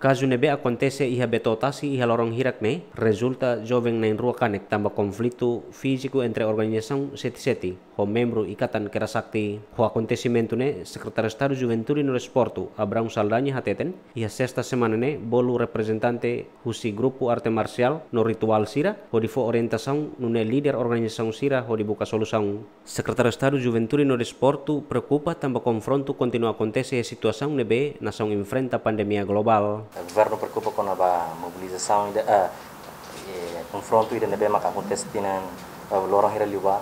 Kasu nebe akontese iha betotasi iha lorong hirak ne, resulta joveng nain ruakanek tambah konfliktu fisiku entre organisasi seti-seti, ho membro ikatan kerasakti, ho akontesi ne, Sekretaris Taru Juventuri no Sportu, Abraham Saldanya hateten, iha sesta semana ne, bolu representante husi grupu arte marcial no ritual sira, ho difo orientação nune lider organisasi sira ho dibuka solução. Sekretaris Taru Juventuri no Sportu, preocupa tambah konfrontu kontinu akontese a nebe nasong enfrenta pandemia global o governo preocupa eh, eh, eh, com a mobilização e a confronto e ainda bem que acontece tina lorong ira liwa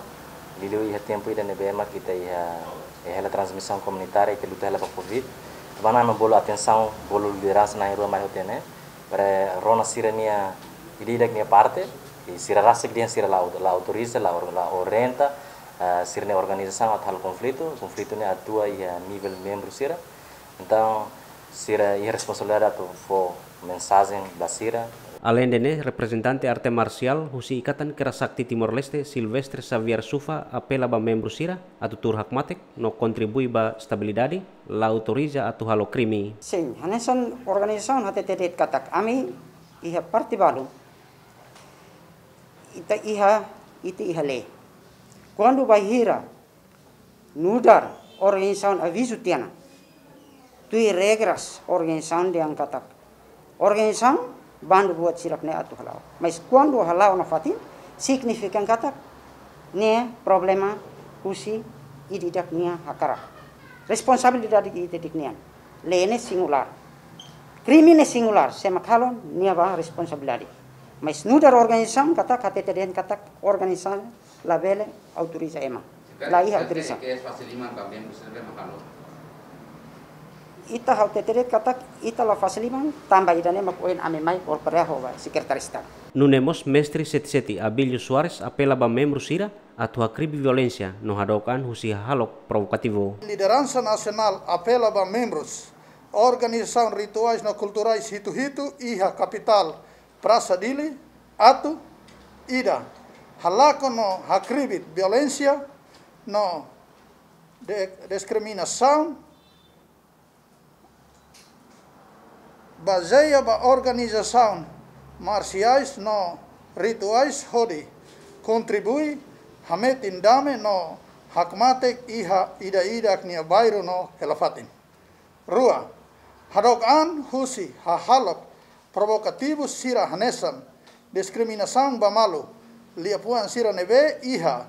lilu ia tempo ainda bem mas kita ia ela transmissão comunitária e que luta ela para covid vana me bolo atenção bolo liderança na rua mais né? para rona sirania ideia da minha parte e sira rasik dia sira la la autoriza la la orienta sirne organização atal conflito conflito ne atua a nível membro sira então será irresponsabilidade fo mensagem da Sira. Além de representante arte marcial, husi ikatan kerasakti Timor Leste Silvestre Xavier Sufa apela ba membro Sira atu tur hakmatek no kontribui ba stabilidade la autoriza atu halo krimi. Sim, hanesan organização hate tedet katak ami iha parti balu ita iha iti iha le. Quando vai hira nudar organização avisu tiana tui regras organisan ang katak organisan bandu buat sirap ne atu halau Mais kuando halau na fatin signifikan katak ne problema usi ididak nia hakara responsabil didadik ididik nian. lene singular krimine singular semakalon nia ba responsabilidade Mais nudar organisan katak kate katak organisan labele autoriza ema la hija autoriza ita hal teteret katak ita la fasliman tamba idane ame mai por parejo hova sekretarista Nunemos mestre setseti abilio suarez apelaba ba ira sira atua kribi violencia no hadokan husi halok Lideransa nasional apela ba membros organisaun rituais na kulturais hitu hitu iha kapital prasa Dili, atu Ida. Halako no hakribit violencia no diskriminasi. ba organização marciais no rituais hodi contribui hamet indame no hakmatek iha ida idak nia bairu no helafatin. Rua, hadokan husi hahalok provocativos sira hanesam ba malu liapuan sira neve iha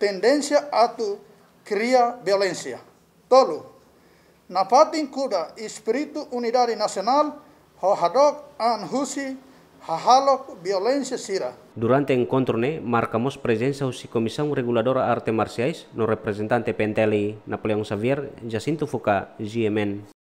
tendensia atu cria violência. Tolu napatin kuda espírito unidade nacional hohadok an husi hahalok violencia sira. Durante encontro ne marcamos presenza usi Comisão Reguladora Arte Marciais no representante Penteli Napoleão Xavier Jacinto Fuca, GMN.